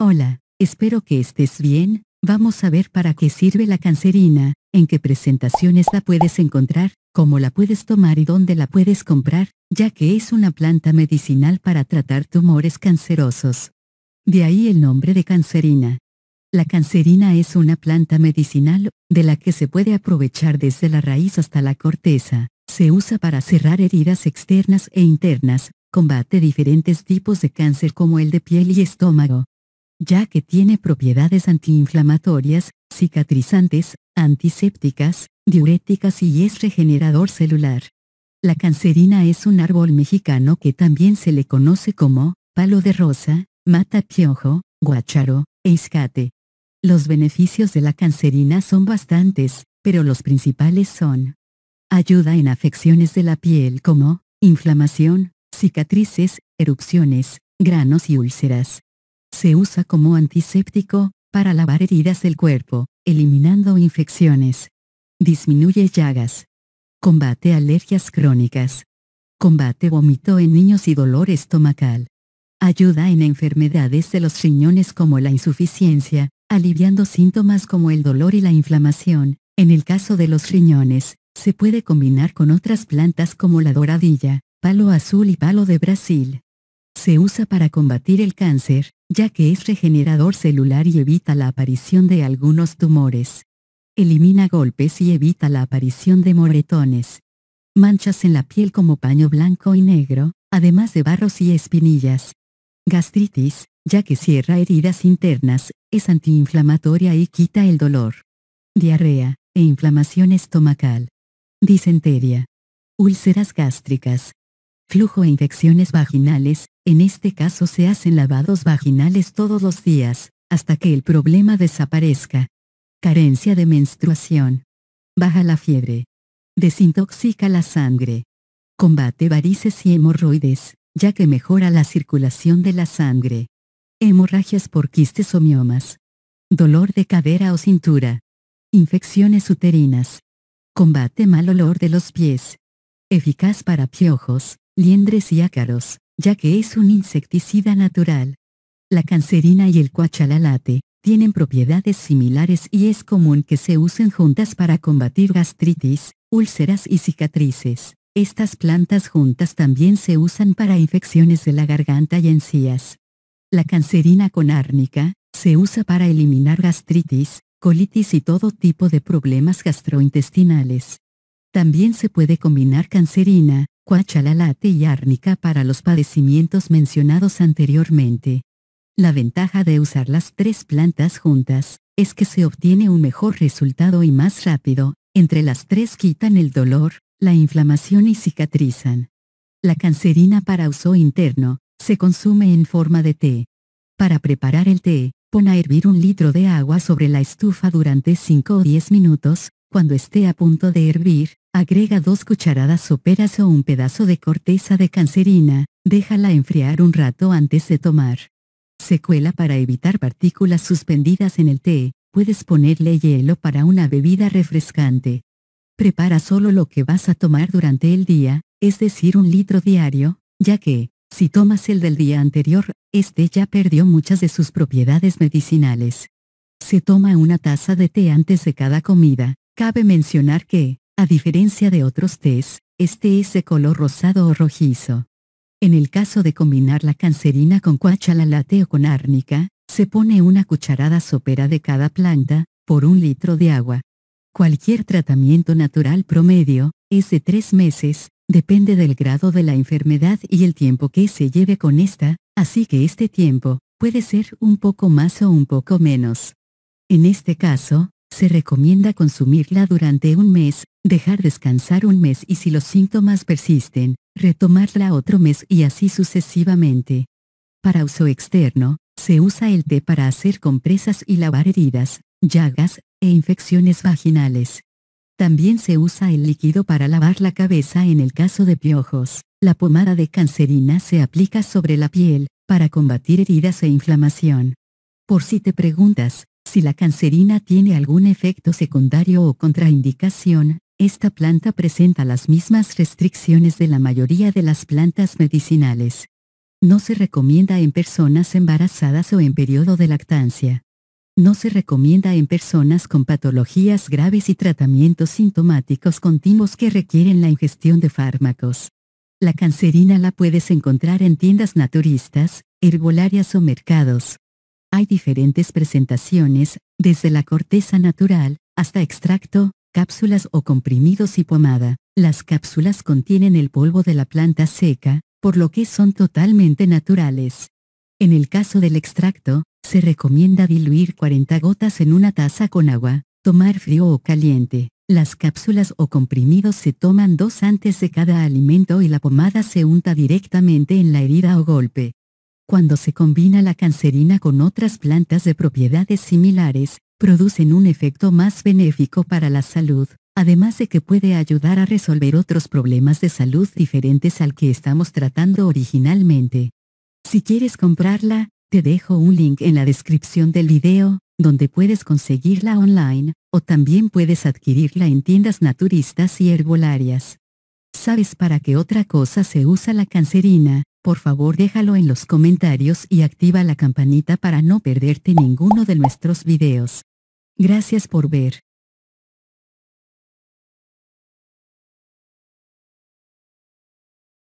Hola, espero que estés bien. Vamos a ver para qué sirve la cancerina, en qué presentaciones la puedes encontrar, cómo la puedes tomar y dónde la puedes comprar, ya que es una planta medicinal para tratar tumores cancerosos. De ahí el nombre de cancerina. La cancerina es una planta medicinal, de la que se puede aprovechar desde la raíz hasta la corteza. Se usa para cerrar heridas externas e internas, combate diferentes tipos de cáncer como el de piel y estómago, ya que tiene propiedades antiinflamatorias, cicatrizantes, antisépticas, diuréticas y es regenerador celular. La cancerina es un árbol mexicano que también se le conoce como palo de rosa, mata piojo, guacharo, e iscate. Los beneficios de la cancerina son bastantes, pero los principales son ayuda en afecciones de la piel como inflamación, cicatrices, erupciones, granos y úlceras. Se usa como antiséptico, para lavar heridas del cuerpo, eliminando infecciones. Disminuye llagas. Combate alergias crónicas. Combate vómito en niños y dolor estomacal. Ayuda en enfermedades de los riñones como la insuficiencia, aliviando síntomas como el dolor y la inflamación. En el caso de los riñones, se puede combinar con otras plantas como la doradilla, palo azul y palo de Brasil. Se usa para combatir el cáncer, ya que es regenerador celular y evita la aparición de algunos tumores. Elimina golpes y evita la aparición de moretones. Manchas en la piel como paño blanco y negro, además de barros y espinillas. Gastritis, ya que cierra heridas internas, es antiinflamatoria y quita el dolor. Diarrea, e inflamación estomacal. Dicenteria. Úlceras gástricas. Flujo e infecciones vaginales, en este caso se hacen lavados vaginales todos los días, hasta que el problema desaparezca. Carencia de menstruación. Baja la fiebre. Desintoxica la sangre. Combate varices y hemorroides, ya que mejora la circulación de la sangre. Hemorragias por quistes o miomas. Dolor de cadera o cintura. Infecciones uterinas. Combate mal olor de los pies. Eficaz para piojos, liendres y ácaros ya que es un insecticida natural. La cancerina y el cuachalalate tienen propiedades similares y es común que se usen juntas para combatir gastritis, úlceras y cicatrices. Estas plantas juntas también se usan para infecciones de la garganta y encías. La cancerina con árnica se usa para eliminar gastritis, colitis y todo tipo de problemas gastrointestinales. También se puede combinar cancerina, cuachalalate y árnica para los padecimientos mencionados anteriormente. La ventaja de usar las tres plantas juntas es que se obtiene un mejor resultado y más rápido, entre las tres quitan el dolor, la inflamación y cicatrizan. La cancerina para uso interno, se consume en forma de té. Para preparar el té, pon a hervir un litro de agua sobre la estufa durante 5 o 10 minutos, cuando esté a punto de hervir, agrega dos cucharadas soperas o un pedazo de corteza de cancerina, déjala enfriar un rato antes de tomar. Se cuela para evitar partículas suspendidas en el té, puedes ponerle hielo para una bebida refrescante. Prepara solo lo que vas a tomar durante el día, es decir, un litro diario, ya que, si tomas el del día anterior, este ya perdió muchas de sus propiedades medicinales. Se toma una taza de té antes de cada comida, Cabe mencionar que, a diferencia de otros tés, este es de color rosado o rojizo. En el caso de combinar la cancerina con cuachalalate o con árnica, se pone una cucharada sopera de cada planta, por un litro de agua. Cualquier tratamiento natural promedio, es de tres meses, depende del grado de la enfermedad y el tiempo que se lleve con esta, así que este tiempo, puede ser un poco más o un poco menos. En este caso, se recomienda consumirla durante un mes, dejar descansar un mes y si los síntomas persisten, retomarla otro mes y así sucesivamente. Para uso externo, se usa el té para hacer compresas y lavar heridas, llagas e infecciones vaginales. También se usa el líquido para lavar la cabeza en el caso de piojos. La pomada de cancerina se aplica sobre la piel, para combatir heridas e inflamación. Por si te preguntas, si la cancerina tiene algún efecto secundario o contraindicación, esta planta presenta las mismas restricciones de la mayoría de las plantas medicinales. No se recomienda en personas embarazadas o en periodo de lactancia. No se recomienda en personas con patologías graves y tratamientos sintomáticos continuos que requieren la ingestión de fármacos. La cancerina la puedes encontrar en tiendas naturistas, herbolarias o mercados. Hay diferentes presentaciones, desde la corteza natural, hasta extracto, cápsulas o comprimidos y pomada. Las cápsulas contienen el polvo de la planta seca, por lo que son totalmente naturales. En el caso del extracto, se recomienda diluir 40 gotas en una taza con agua, tomar frío o caliente. Las cápsulas o comprimidos se toman dos antes de cada alimento y la pomada se unta directamente en la herida o golpe cuando se combina la cancerina con otras plantas de propiedades similares, producen un efecto más benéfico para la salud, además de que puede ayudar a resolver otros problemas de salud diferentes al que estamos tratando originalmente. Si quieres comprarla, te dejo un link en la descripción del video, donde puedes conseguirla online, o también puedes adquirirla en tiendas naturistas y herbolarias. ¿Sabes para qué otra cosa se usa la cancerina? Por favor déjalo en los comentarios y activa la campanita para no perderte ninguno de nuestros videos. Gracias por ver.